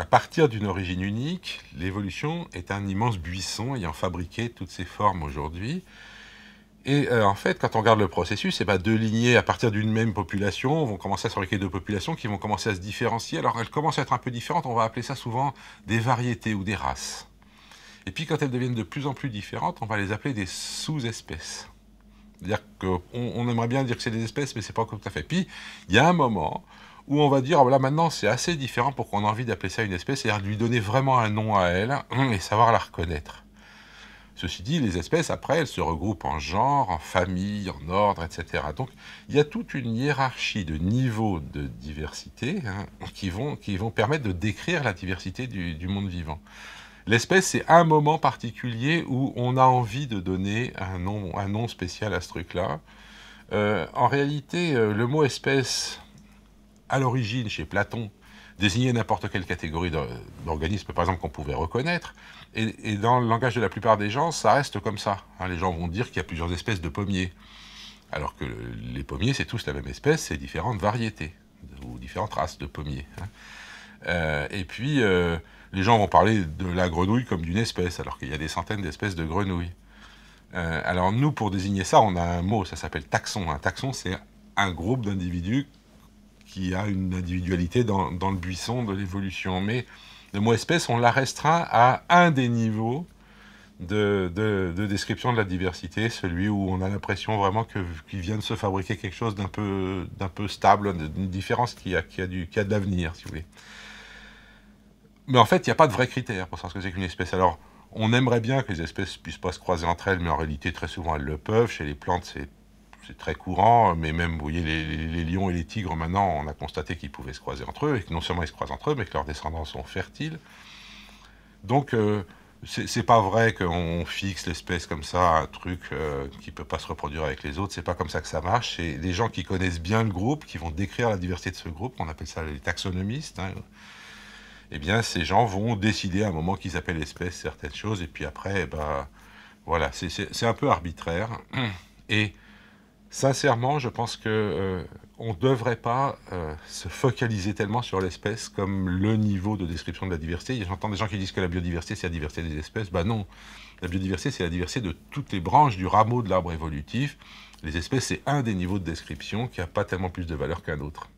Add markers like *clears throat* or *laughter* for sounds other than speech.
À partir d'une origine unique, l'évolution est un immense buisson ayant fabriqué toutes ces formes aujourd'hui. Et euh, en fait, quand on regarde le processus, et eh pas ben, deux lignées à partir d'une même population vont commencer à se fabriquer deux populations qui vont commencer à se différencier. Alors elles commencent à être un peu différentes, on va appeler ça souvent des variétés ou des races. Et puis quand elles deviennent de plus en plus différentes, on va les appeler des sous-espèces. C'est-à-dire qu'on on aimerait bien dire que c'est des espèces, mais c'est pas tout à fait. Puis il y a un moment où on va dire, ah, voilà, maintenant c'est assez différent pour qu'on ait envie d'appeler ça une espèce, c'est-à-dire lui donner vraiment un nom à elle *clears throat* et savoir la reconnaître. Ceci dit, les espèces, après, elles se regroupent en genre, en famille, en ordre, etc. Donc, il y a toute une hiérarchie de niveaux de diversité hein, qui, vont, qui vont permettre de décrire la diversité du, monde vivant. L'espèce, c'est un moment particulier où on a envie de donner un nom, un nom spécial à ce truc-là. Euh, en réalité, euh, le mot espèce, à l'origine chez Platon, désigner n'importe quelle catégorie d'organisme, par exemple, qu'on pouvait reconnaître. Et, dans le langage de la plupart des gens, ça reste comme ça. Hein. les gens vont dire qu'il y a plusieurs espèces de pommiers. Alors que les pommiers, c'est tous la même espèce, c'est différentes variétés ou différentes races de pommiers. Hein. Euh, et puis, euh, les gens vont parler de la grenouille comme d'une espèce, alors qu'il y a des centaines d'espèces de grenouilles. Euh, alors nous, pour désigner ça, on a un mot, ça s'appelle taxon. Un taxon, c'est un groupe d'individus qui a une individualité dans, le buisson de l'évolution. Mais le mot espèce, on la restreint à un des niveaux de, description de la diversité, celui où on a l'impression vraiment qu'il vient de se fabriquer quelque chose d'un peu, stable, d'une différence qui a, a, du, de l'avenir, si vous voulez. Mais en fait, il n'y a pas de vrai critère pour savoir ce que c'est qu'une espèce. Alors, on aimerait bien que les espèces puissent pas se croiser entre elles, mais en réalité, très souvent, elles le peuvent. Chez les plantes, c'est c'est très courant, mais même, vous voyez, les, lions et les tigres, maintenant, on a constaté qu'ils pouvaient se croiser entre eux, et que non seulement ils se croisent entre eux, mais que leurs descendants sont fertiles. Donc, euh, c'est pas vrai qu'on fixe l'espèce comme ça, un truc qui euh, qui peut pas se reproduire avec les autres, c'est pas comme ça que ça marche. C'est des gens qui connaissent bien le groupe, qui vont décrire la diversité de ce groupe, on appelle ça les taxonomistes, hein. eh bien, ces gens vont décider à un moment qu'ils appellent l'espèce certaines choses, et puis après, eh ben, voilà, c'est un peu arbitraire. Et Sincèrement, je pense que euh, on ne devrait pas euh, se focaliser tellement sur l'espèce comme le niveau de description de la diversité. J'entends des gens qui disent que la biodiversité, c'est la diversité des espèces. Ben non, la biodiversité, c'est la diversité de toutes les branches du rameau de l'arbre évolutif. Les espèces, c'est un des niveaux de description qui n'a pas tellement plus de valeur qu'un autre.